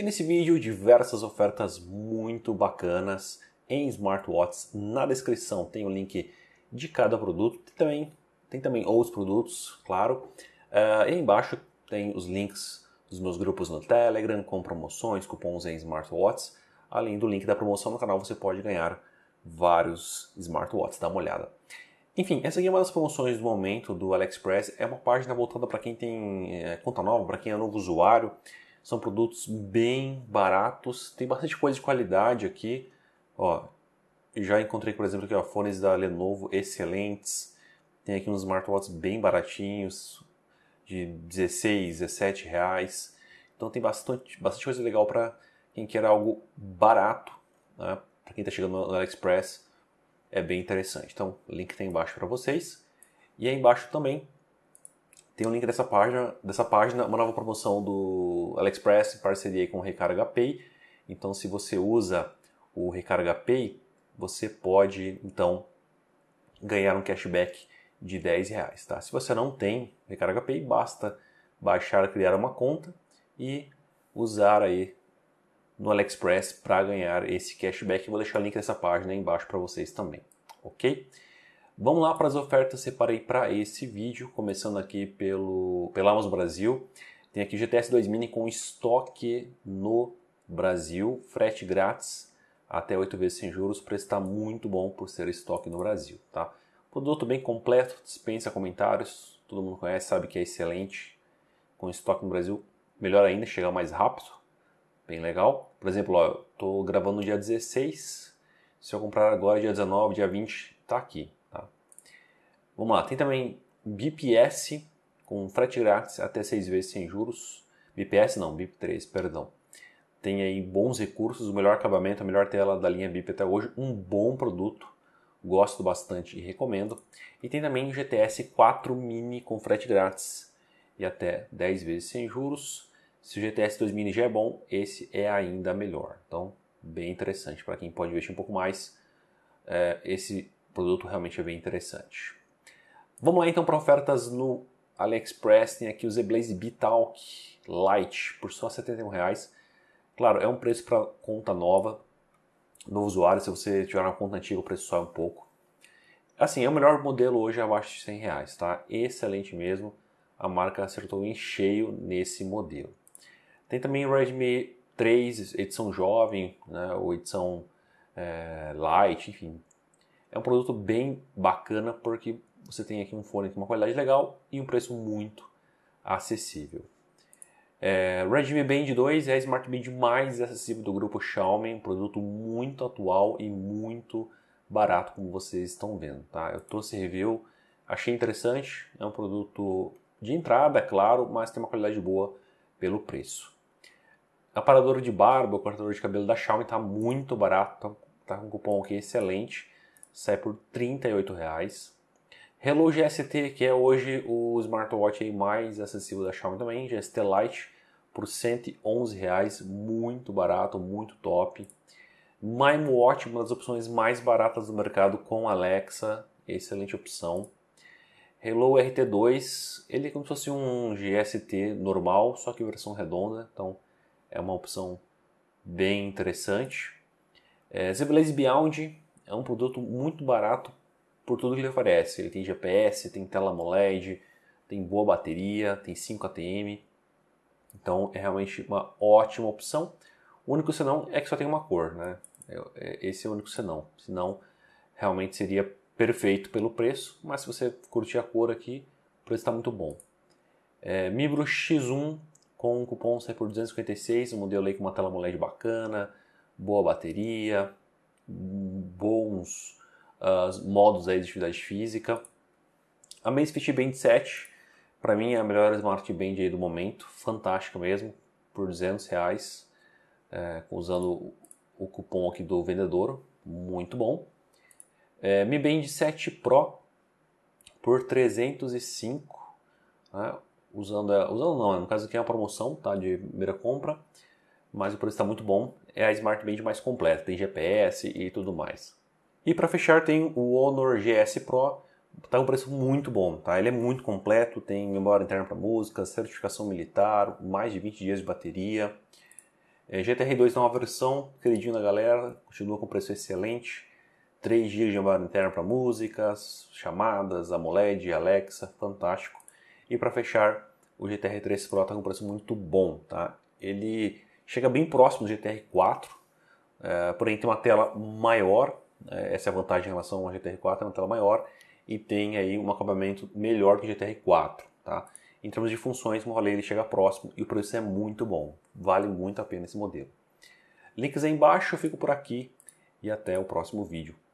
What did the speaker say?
E nesse vídeo, diversas ofertas muito bacanas em smartwatches. Na descrição tem o link de cada produto. Tem também, tem também outros produtos, claro. Uh, e embaixo tem os links dos meus grupos no Telegram, com promoções, cupons em smartwatches. Além do link da promoção no canal, você pode ganhar vários smartwatches. Dá uma olhada. Enfim, essa aqui é uma das promoções do momento do AliExpress. É uma página voltada para quem tem é, conta nova, para quem é novo usuário. São produtos bem baratos, tem bastante coisa de qualidade aqui. Ó, já encontrei, por exemplo, aqui, ó, fones da Lenovo excelentes. Tem aqui uns smartwatches bem baratinhos, de 16, 17 reais. Então tem bastante, bastante coisa legal para quem quer algo barato, né? para quem está chegando no AliExpress, é bem interessante. Então, o link tem tá embaixo para vocês. E aí embaixo também tem o um link dessa página, dessa página, uma nova promoção do o AliExpress em parceria com o Recarga Pay. Então, se você usa o Recarga Pay, você pode então ganhar um cashback de 10 reais. Tá? Se você não tem Recarga Pay, basta baixar, criar uma conta e usar aí no AliExpress para ganhar esse cashback. vou deixar o link dessa página aí embaixo para vocês também, ok? Vamos lá para as ofertas que separei para esse vídeo, começando aqui pelo pela Amazon Brasil. Tem aqui GTS 2 Mini com estoque no Brasil, frete grátis até 8 vezes sem juros. preço está muito bom por ser estoque no Brasil. Tá? Produto bem completo, dispensa comentários. Todo mundo conhece, sabe que é excelente. Com estoque no Brasil, melhor ainda, chega mais rápido. Bem legal. Por exemplo, ó, eu estou gravando no dia 16. Se eu comprar agora, dia 19, dia 20, está aqui. Tá? Vamos lá, tem também BPS com frete grátis até seis vezes sem juros. BPS não, BIP3, perdão. Tem aí bons recursos, o melhor acabamento, a melhor tela da linha BIP até hoje, um bom produto, gosto bastante e recomendo. E tem também o GTS 4 Mini com frete grátis e até 10 vezes sem juros. Se o GTS 2 Mini já é bom, esse é ainda melhor. Então, bem interessante para quem pode investir um pouco mais. É, esse produto realmente é bem interessante. Vamos lá então para ofertas no AliExpress tem aqui o Zblaze B-Talk Lite por só R$ Reais. Claro, é um preço para conta nova, novo usuário. Se você tiver uma conta antiga, o preço sobe um pouco. Assim, é o melhor modelo hoje abaixo de 100 reais, tá? Excelente mesmo. A marca acertou em cheio nesse modelo. Tem também o Redmi 3, edição jovem, né? ou edição é, eh, light, enfim, é um produto bem bacana porque você tem aqui um fone com uma qualidade legal e um preço muito acessível. É, Redmi Band 2 é a Smart Band mais acessível do grupo Xiaomi, um produto muito atual e muito barato, como vocês estão vendo. Tá? Eu trouxe review, achei interessante, é um produto de entrada, é claro, mas tem uma qualidade boa pelo preço. Aparador de barba, o cortador de cabelo da Xiaomi está muito barato, está tá com um cupom aqui excelente sai por R$ reais. Relógio GST que é hoje o smartwatch mais acessível da Xiaomi também, GST é Lite, por R$ reais, muito barato, muito top. Mime Watch, uma das opções mais baratas do mercado com Alexa, excelente opção. Hello RT2, ele é como se fosse um GST normal, só que versão redonda, então é uma opção bem interessante. É, Zeblaze Beyond, é um produto muito barato por tudo que ele oferece. Ele tem GPS, tem tela AMOLED, tem boa bateria, tem 5 ATM. Então é realmente uma ótima opção. O único senão é que só tem uma cor, né? É, é, esse é o único senão. Senão realmente seria perfeito pelo preço, mas se você curtir a cor aqui, o preço está muito bom. É, Mibro X1 com um cupom sai por 256, um modelo aí com uma tela AMOLED bacana, boa bateria, alguns uh, modos aí de atividade física. A Macefit Band 7, para mim, é a melhor Smart aí do momento, fantástica mesmo, por 200 reais, é, usando o cupom aqui do vendedor, muito bom. É, Mi Band 7 Pro por 305, né, usando, usando não, né? no caso aqui é uma promoção tá, de primeira compra, mas o preço está muito bom, é a Smart Band mais completa, tem GPS e tudo mais. E para fechar tem o Honor GS Pro, tá um preço muito bom, tá? Ele é muito completo, tem memória interna para música, certificação militar, mais de 20 dias de bateria. É, GTR2 nova versão, queridinho da galera, continua com preço excelente. 3 GB de memória interna para músicas, chamadas, AMOLED, Alexa, fantástico. E para fechar, o GTR3 Pro tá com um preço muito bom, tá? Ele chega bem próximo do GTR4, é, porém tem uma tela maior, né? Essa é a vantagem em relação ao GTR4, é uma tela maior e tem aí um acabamento melhor que o GTR4, tá? Em termos de funções, o Huawei ele chega próximo e o preço é muito bom. Vale muito a pena esse modelo. Links aí embaixo, eu fico por aqui e até o próximo vídeo.